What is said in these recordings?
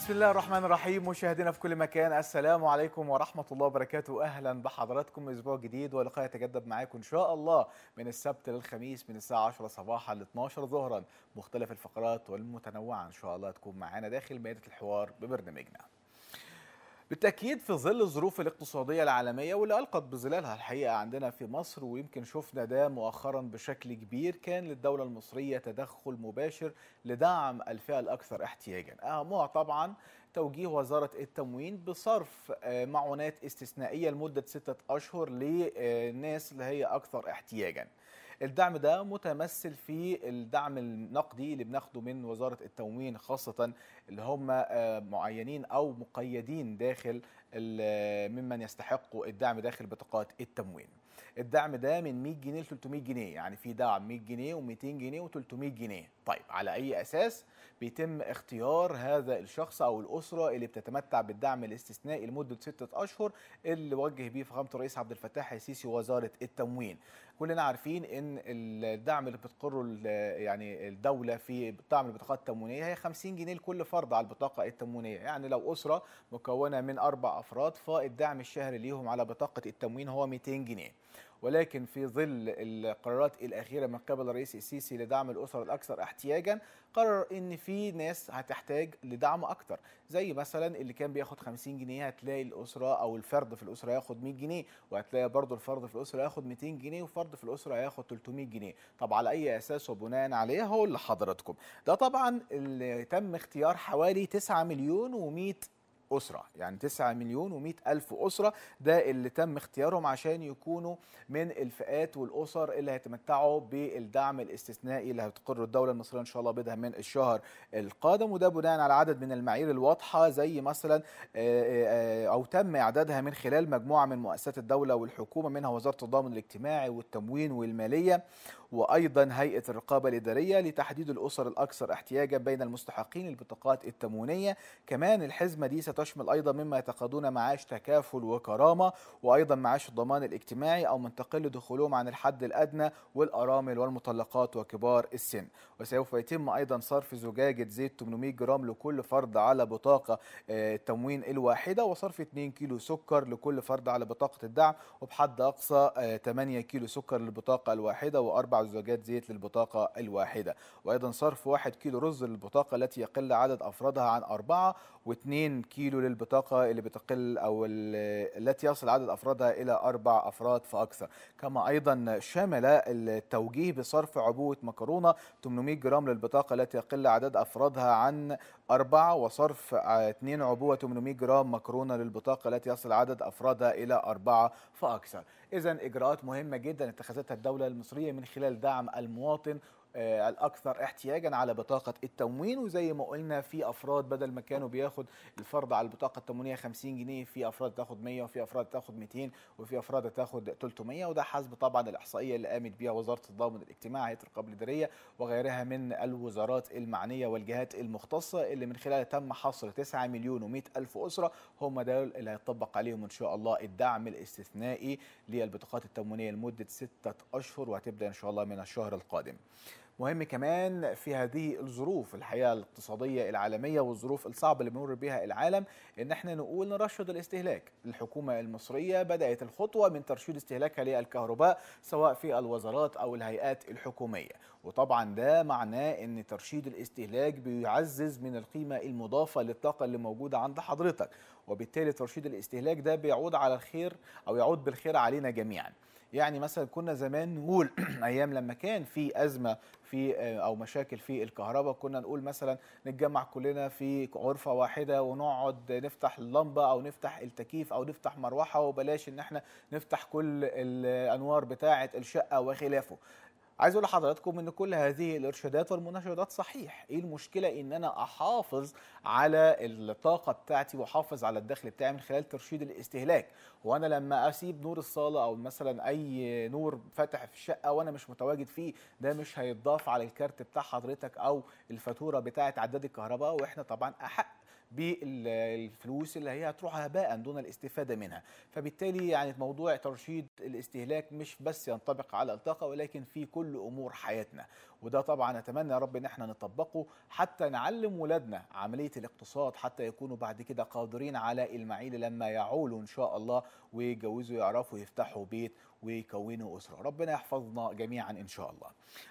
بسم الله الرحمن الرحيم مشاهدينا في كل مكان السلام عليكم ورحمة الله وبركاته أهلا بحضراتكم أسبوع جديد ولقاء يتجدد معاكم إن شاء الله من السبت للخميس من الساعة 10 صباحا ل 12 ظهرا مختلف الفقرات والمتنوعة إن شاء الله تكون معانا داخل مائدة الحوار ببرنامجنا بالتأكيد في ظل الظروف الاقتصادية العالمية واللي ألقت بظلالها الحقيقة عندنا في مصر ويمكن شفنا ده مؤخرا بشكل كبير كان للدولة المصرية تدخل مباشر لدعم الفئة الأكثر احتياجا أهمها طبعا توجيه وزارة التموين بصرف آه، معونات استثنائية لمدة ستة أشهر للناس اللي هي أكثر احتياجاً الدعم ده متمثل في الدعم النقدي اللي بناخده من وزاره التموين خاصه اللي هم آه، معينين او مقيدين داخل ممن يستحقوا الدعم داخل بطاقات التموين الدعم ده من 100 جنيه ل 300 جنيه يعني في دعم 100 جنيه و200 جنيه و300 جنيه طيب على اي اساس بيتم اختيار هذا الشخص او الاسره اللي بتتمتع بالدعم الاستثنائي لمده ستة اشهر اللي وجه بيه فخامه الرئيس عبد الفتاح السيسي وزاره التموين كلنا عارفين ان الدعم اللي بتقره يعني الدوله في دعم البطاقات التموينيه هي 50 جنيه لكل فرد على البطاقه التموينيه يعني لو اسره مكونه من اربع افراد فالدعم الشهري ليهم على بطاقه التموين هو 200 جنيه ولكن في ظل القرارات الاخيره من قبل الرئيس السيسي لدعم الاسر الاكثر احتياجا قرر ان في ناس هتحتاج لدعم اكتر زي مثلا اللي كان بياخد 50 جنيه هتلاقي الاسره او الفرد في الاسره ياخد 100 جنيه وهتلاقي برضه الفرد في الاسره ياخد 200 جنيه وفرد في الاسره ياخد 300 جنيه طب على اي اساس وبناء عليه هو اللي حضراتكم ده طبعا اللي تم اختيار حوالي 9 مليون و100 أسرة يعني 9 مليون و ألف أسرة ده اللي تم اختيارهم عشان يكونوا من الفئات والأسر اللي هيتمتعوا بالدعم الاستثنائي اللي هتقره الدولة المصرية إن شاء الله بدها من الشهر القادم وده بناء على عدد من المعايير الواضحة زي مثلا آه، آه، آه، أو تم إعدادها من خلال مجموعة من مؤسسات الدولة والحكومة منها وزارة الضامن الاجتماعي والتموين والمالية وأيضا هيئة الرقابة الإدارية لتحديد الأسر الأكثر احتياجا بين المستحقين البطاقات التموينية كمان الحزمة دي ستشمل أيضا مما يتقاضون معاش تكافل وكرامة وأيضا معاش الضمان الاجتماعي أو من تقل دخولهم عن الحد الأدنى والأرامل والمطلقات وكبار السن وسوف يتم أيضا صرف زجاجة زيت 800 جرام لكل فرد على بطاقة آه، التموين الواحدة وصرف 2 كيلو سكر لكل فرد على بطاقة الدعم وبحد أقصى 8 آه، كيلو سكر للبطاقة الواحدة و4 أربع زجاجات زيت للبطاقة الواحدة وأيضا صرف 1 كيلو رز للبطاقة التي يقل عدد أفرادها عن أربعة و2 كيلو للبطاقة اللي بتقل أو التي يصل عدد أفرادها إلى أربع أفراد فأكثر كما أيضا شمل التوجيه بصرف عبوة مكرونة 800 جرام للبطاقة التي يقل عدد أفرادها عن أربعة وصرف 2 عبوة 800 جرام مكرونة للبطاقة التي يصل عدد أفرادها إلى أربعة فأكثر إذا إجراءات مهمة جدا اتخذتها الدولة المصرية من خلال دعم المواطن آه، الاكثر احتياجا على بطاقه التموين وزي ما قلنا في افراد بدل ما كانوا بياخد الفرد على البطاقه التموينيه 50 جنيه في افراد تاخد 100 وفي افراد تاخد 200 وفي افراد تاخد 300 وده حسب طبعا الاحصائيه اللي قامت بيها وزاره التضامن الاجتماعي هيئه الرقابه الاداريه وغيرها من الوزارات المعنيه والجهات المختصه اللي من خلالها تم حصر 9 مليون و100 الف اسره هم دول اللي هيطبق عليهم ان شاء الله الدعم الاستثنائي للبطاقات التموينيه لمده 6 اشهر وهتبدا ان شاء الله من الشهر القادم. مهم كمان في هذه الظروف الحياه الاقتصاديه العالميه والظروف الصعبه اللي بيمر بها العالم ان احنا نقول نرشد الاستهلاك الحكومه المصريه بدات الخطوه من ترشيد استهلاكها للكهرباء سواء في الوزارات او الهيئات الحكوميه وطبعا ده معناه ان ترشيد الاستهلاك بيعزز من القيمه المضافه للطاقه اللي موجوده عند حضرتك وبالتالي ترشيد الاستهلاك ده بيعود على الخير او يعود بالخير علينا جميعا يعني مثلا كنا زمان نقول ايام لما كان في ازمه في آه، او مشاكل في الكهرباء كنا نقول مثلا نتجمع كلنا في غرفه واحده ونقعد نفتح اللمبه او نفتح التكييف او نفتح مروحه وبلاش ان احنا نفتح كل الانوار بتاعه الشقه وخلافه عايز اقول لحضراتكم ان كل هذه الارشادات والمناشدات صحيح ايه المشكله ان انا احافظ على الطاقه بتاعتي واحافظ على الدخل بتاعي من خلال ترشيد الاستهلاك وانا لما اسيب نور الصاله او مثلا اي نور فاتح في الشقه وانا مش متواجد فيه ده مش هيتضاف على الكارت بتاع حضرتك او الفاتوره بتاعه عداد الكهرباء واحنا طبعا احق بالفلوس اللي هي هتروح هباء دون الاستفاده منها فبالتالي يعني موضوع ترشيد الاستهلاك مش بس ينطبق على الطاقه ولكن في كل امور حياتنا وده طبعا اتمنى يا رب ان احنا نطبقه حتى نعلم ولادنا عمليه الاقتصاد حتى يكونوا بعد كده قادرين على المعيل لما يعولوا ان شاء الله ويتجوزوا يعرفوا يفتحوا بيت ويكونوا أسرة ربنا يحفظنا جميعا إن شاء الله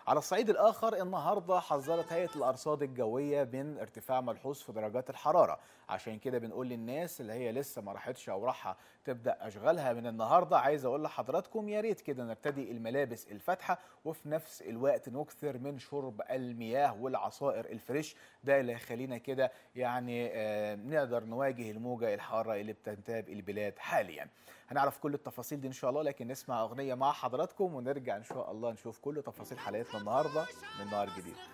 على الصعيد الآخر النهاردة حذرت هيئة الأرصاد الجوية من ارتفاع ملحوظ في درجات الحرارة عشان كده بنقول للناس اللي هي لسه ما راحتش أو راحة تبدأ أشغالها من النهاردة عايز أقول لحضراتكم يا ريت كده نرتدي الملابس الفاتحة وفي نفس الوقت نكثر من شرب المياه والعصائر الفريش ده اللي هيخلينا كده يعني آه، نقدر نواجه الموجة الحارة اللي بتنتاب البلاد حاليا هنعرف كل التفاصيل دي إن شاء الله لكن نسمع اغنيه مع حضراتكم ونرجع ان شاء الله نشوف كل تفاصيل حلقتنا النهارده من نهار جديد